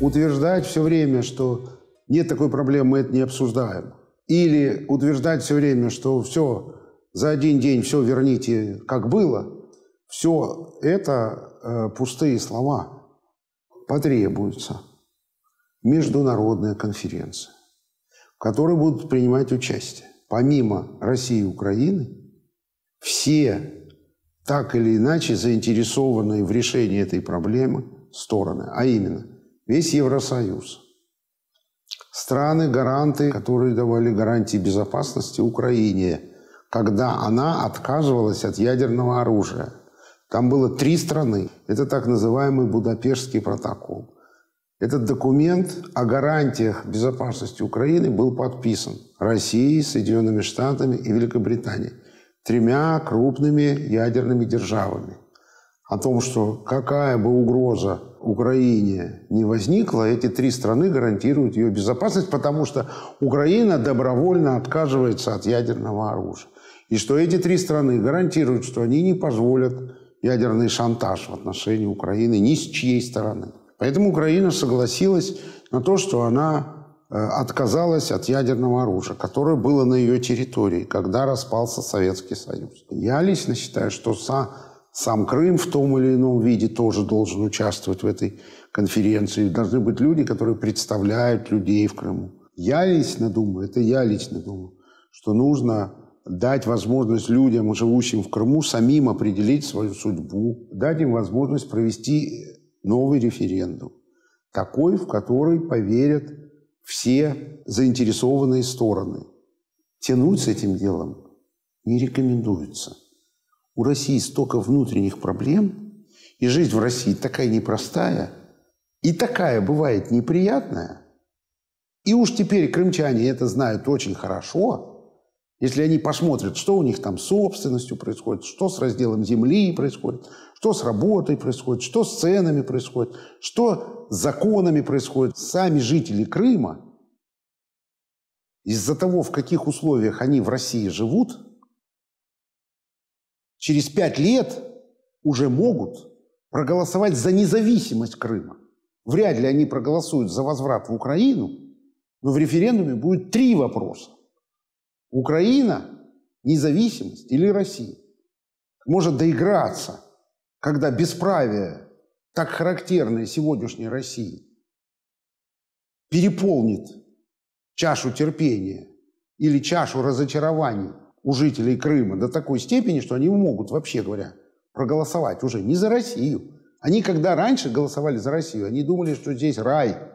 утверждать все время, что нет такой проблемы, мы это не обсуждаем. Или утверждать все время, что все, за один день все верните, как было. Все это э, пустые слова. Потребуется международная конференция, в которой будут принимать участие. Помимо России и Украины, все так или иначе заинтересованные в решении этой проблемы стороны, а именно – весь Евросоюз. Страны, гаранты, которые давали гарантии безопасности Украине, когда она отказывалась от ядерного оружия. Там было три страны. Это так называемый Будапештский протокол. Этот документ о гарантиях безопасности Украины был подписан Россией, Соединенными Штатами и Великобританией. Тремя крупными ядерными державами о том, что какая бы угроза Украине не возникла, эти три страны гарантируют ее безопасность, потому что Украина добровольно отказывается от ядерного оружия. И что эти три страны гарантируют, что они не позволят ядерный шантаж в отношении Украины ни с чьей стороны. Поэтому Украина согласилась на то, что она э, отказалась от ядерного оружия, которое было на ее территории, когда распался Советский Союз. Я лично считаю, что сам Крым в том или ином виде тоже должен участвовать в этой конференции. Должны быть люди, которые представляют людей в Крыму. Я лично думаю, это я лично думаю, что нужно дать возможность людям, живущим в Крыму, самим определить свою судьбу, дать им возможность провести новый референдум, такой, в который поверят все заинтересованные стороны. Тянуть с этим делом не рекомендуется. У России столько внутренних проблем, и жизнь в России такая непростая, и такая бывает неприятная. И уж теперь крымчане это знают очень хорошо, если они посмотрят, что у них там с собственностью происходит, что с разделом земли происходит, что с работой происходит, что с ценами происходит, что с законами происходит. Сами жители Крыма из-за того, в каких условиях они в России живут – через пять лет уже могут проголосовать за независимость Крыма. Вряд ли они проголосуют за возврат в Украину, но в референдуме будет три вопроса. Украина, независимость или Россия? Может доиграться, когда бесправие, так характерное сегодняшней России, переполнит чашу терпения или чашу разочарований у жителей Крыма до такой степени, что они могут, вообще говоря, проголосовать уже не за Россию. Они, когда раньше голосовали за Россию, они думали, что здесь рай –